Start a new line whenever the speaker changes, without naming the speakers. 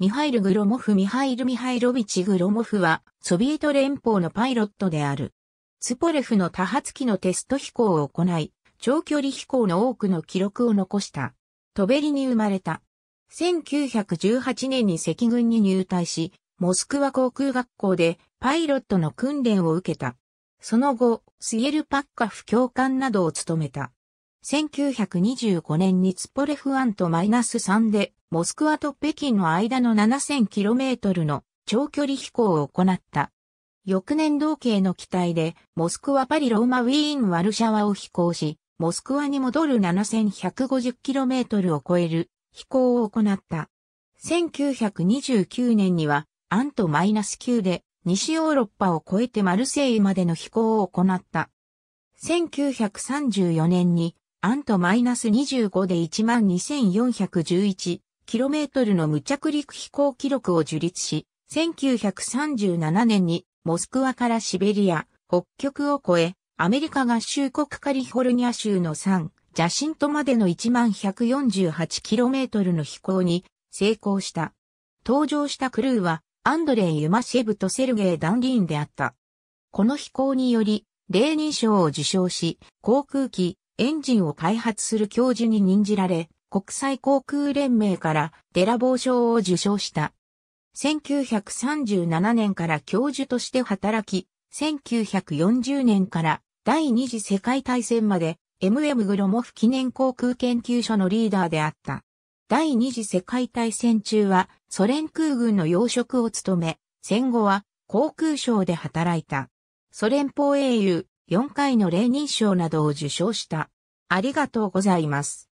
ミハイ
ル・グロモフ・ミハイル・ミハイロビチ・グロモフは、ソビエト連邦のパイロットである。ツポレフの多発機のテスト飛行を行い、長距離飛行の多くの記録を残した。トベリに生まれた。1918年に赤軍に入隊し、モスクワ航空学校でパイロットの訓練を受けた。その後、スイエルパッカフ教官などを務めた。1925年にツポレフアンマイナス3でモスクワと北京の間の 7000km の長距離飛行を行った。翌年同型の機体で、モスクワパリローマウィーンワルシャワを飛行し、モスクワに戻る 7150km を超える飛行を行った。1929年には、アントマイナス9で、西ヨーロッパを越えてマルセイユまでの飛行を行った。1934年に、アントマイナス25で12,411 km の無着陸飛行記録を樹立し、1937年にモスクワからシベリア、北極を越え、アメリカ合衆国カリフォルニア州の3、ジャシントまでの 1148km の飛行に成功した。登場したクルーは、アンドレイ・ユマシェブとセルゲイ・ダンリーンであった。この飛行により、レーニン賞を受賞し、航空機、エンジンを開発する教授に任じられ、国際航空連盟からデラボー賞を受賞した。1937年から教授として働き、1940年から第二次世界大戦まで MM グロモフ記念航空研究所のリーダーであった。第二次世界大戦中はソ連空軍の要職を務め、戦後は航空省で働いた。ソ連邦英雄4回のレーニン賞などを受賞した。ありがとうございま
す。